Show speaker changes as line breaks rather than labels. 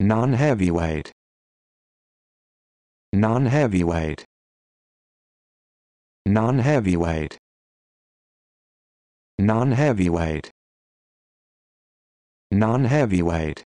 non-heavyweight non-heavyweight non-heavyweight non-heavyweight non-heavyweight